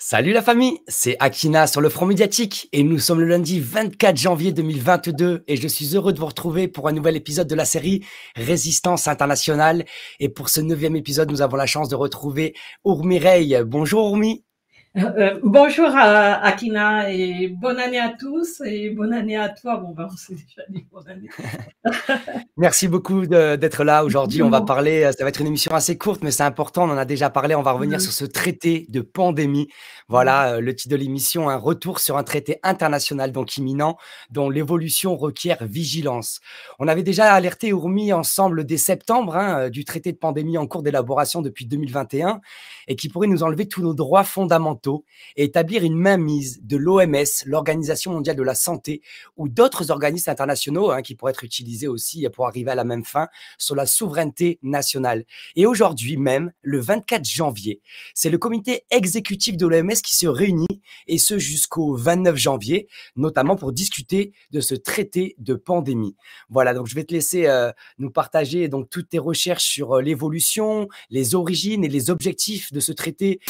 Salut la famille, c'est Akina sur le front médiatique et nous sommes le lundi 24 janvier 2022 et je suis heureux de vous retrouver pour un nouvel épisode de la série Résistance internationale et pour ce neuvième épisode nous avons la chance de retrouver Ourmireille. Bonjour Ourmi. Euh, bonjour à, et bonne année à tous et bonne année à toi. Bon, ben, on s'est déjà dit bonne année. Merci beaucoup d'être là aujourd'hui. On va parler, euh, ça va être une émission assez courte, mais c'est important. On en a déjà parlé. On va revenir mm-hmm. sur ce traité de pandémie. Voilà mm-hmm. euh, le titre de l'émission un retour sur un traité international, donc imminent, dont l'évolution requiert vigilance. On avait déjà alerté Ourmi ensemble dès septembre hein, du traité de pandémie en cours d'élaboration depuis 2021 et qui pourrait nous enlever tous nos droits fondamentaux et établir une mainmise de l'OMS, l'Organisation mondiale de la santé, ou d'autres organismes internationaux hein, qui pourraient être utilisés aussi pour arriver à la même fin sur la souveraineté nationale. Et aujourd'hui même, le 24 janvier, c'est le comité exécutif de l'OMS qui se réunit et ce jusqu'au 29 janvier, notamment pour discuter de ce traité de pandémie. Voilà, donc je vais te laisser euh, nous partager donc toutes tes recherches sur euh, l'évolution, les origines et les objectifs de ce traité.